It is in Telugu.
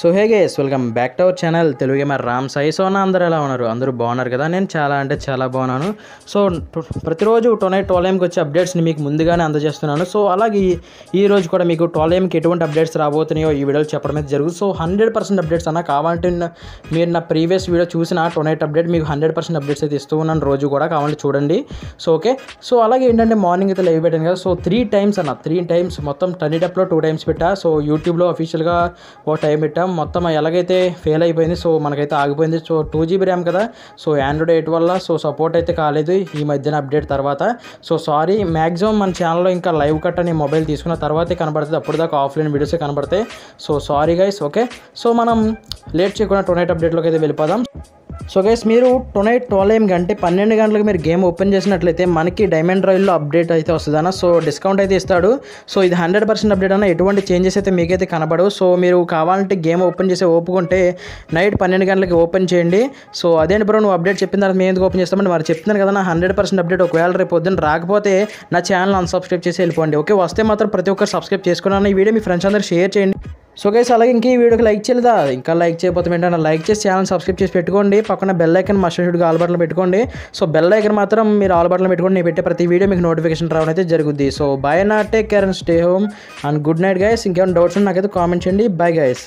so hey guys welcome back to our channel Telugu gamer Ram Sai so అందరూ ఎలా ఉన్నారు అందరూ బాగున్నారు కదా నేను చాలా అంటే చాలా బాగున్నాను సో ప్రతిరోజు టొనైట్ టోలేమ్కి వచ్చే అప్డేట్స్ని మీకు ముందుగానే అందజేస్తున్నాను సో అలాగే ఈ రోజు కూడా మీకు టోలేమ్కి ఎటువంటి అప్డేట్స్ రాబోతున్నాయో ఈ వీడియోలు చెప్పడం అయితే జరుగుతుంది సో హండ్రెడ్ పర్సెంట్ అప్డేట్స్ అన్న కావాలంటే మీరు నా ప్రీవియస్ వీడియో చూసిన టొనైట్ అప్డేట్ మీకు హండ్రెడ్ పర్సెంట్ అప్డేట్స్ అయితే ఇస్తూ ఉన్నాను రోజు కూడా కావాలంటే చూడండి సో ఓకే సో అలాగే ఏంటంటే మార్నింగ్ అయితే లైవ్ పెట్టాను కదా సో త్రీ టైమ్స్ అన్న త్రీ టైమ్స్ మొత్తం టెన్ టూ టైమ్స్ పెట్టా సో యూట్యూబ్లో అఫీషియల్గా ఒక టైం పెట్టా ర్యామ్ మొత్తం ఎలాగైతే ఫెయిల్ అయిపోయింది సో మనకైతే ఆగిపోయింది సో టూ జీబీ ర్యామ్ కదా సో ఆండ్రాయిడ్ ఎయిట్ వల్ల సో సపోర్ట్ అయితే కాలేదు ఈ మధ్యన అప్డేట్ తర్వాత సో సారీ మ్యాక్సిమం మన ఛానల్లో ఇంకా లైవ్ కట్ అని మొబైల్ తీసుకున్న తర్వాతే కనబడుతుంది అప్పుడు దాకా ఆఫ్లైన్ వీడియోసే కనబడతాయి so sorry guys okay so మనం లేట్ చేయకుండా టొనైట్ అప్డేట్లోకి అయితే వెళ్ళిపోదాం సో గైస్ మీరు ట్వల్ ట్వెల్వ్ గంటే పన్నెండు గంటలకు మీరు గేమ్ ఓపెన్ చేసినట్లయితే మనకి డైమండ్ రాయిల్లో అప్డేట్ అయితే వస్తుందన్న సో డిస్కౌంట్ అయితే ఇస్తాడు సో ఇది హండ్రెడ్ పర్సెంట్ అప్డేట్ అన్న ఎటువంటి చేంజెస్ అయితే మీకైతే కనబడవు సో మీరు కావాలంటే గేమ్ ఓపెన్ చేసే ఓపుకుంటే నైట్ పన్నెండు గంటలకి ఓపెన్ చేయండి సో అదేంటి బ్రో నువ్వు అప్డేట్ చెప్పిన తర్వాత మేము ఎందుకు ఓపెన్ చేస్తామని మరి చెప్తున్నాను కదా నా హండ్రెడ్ పర్సెంట్ అప్డేట్ ఒకవేళ రేపు పొద్దున్న రాకపోతే నా ఛానల్ అన్సబ్స్క్రైబ్ చేసి వెళ్ళిపోండి ఓకే వస్తే మాత్రం ప్రతి ఒక్కరు సబ్స్క్రైబ్ చేసుకున్నాను ఈ వీడియో మీ ఫ్రెండ్స్ అందరూ షేర్ చేయండి సో గైస్ అలాగే ఇంకా ఈ వీడియోకి లైక్ చేయలేదా ఇంకా లైక్ చేయకపోతే ఏంటంటే లైక్ చేసి ఛానల్ సబ్స్క్రైబ్ చేసి పెట్టుకోండి పక్కన bell icon must shoot all button పెట్టుకోండి సో బెల్ ఐకన్ మాత్రం మీరు ఆల్ బటన్ పెట్టుకోండి నేను పెట్టే ప్రతి వీడియో మీకు నోటిఫికేషన్ రావడం అయితే జరుగుద్ది సో బై నా take care and stay home and good night guys ఇంకేమైనా డౌట్స్ ఉన్నా నాకైతే కామెంట్ చేయండి బై గైస్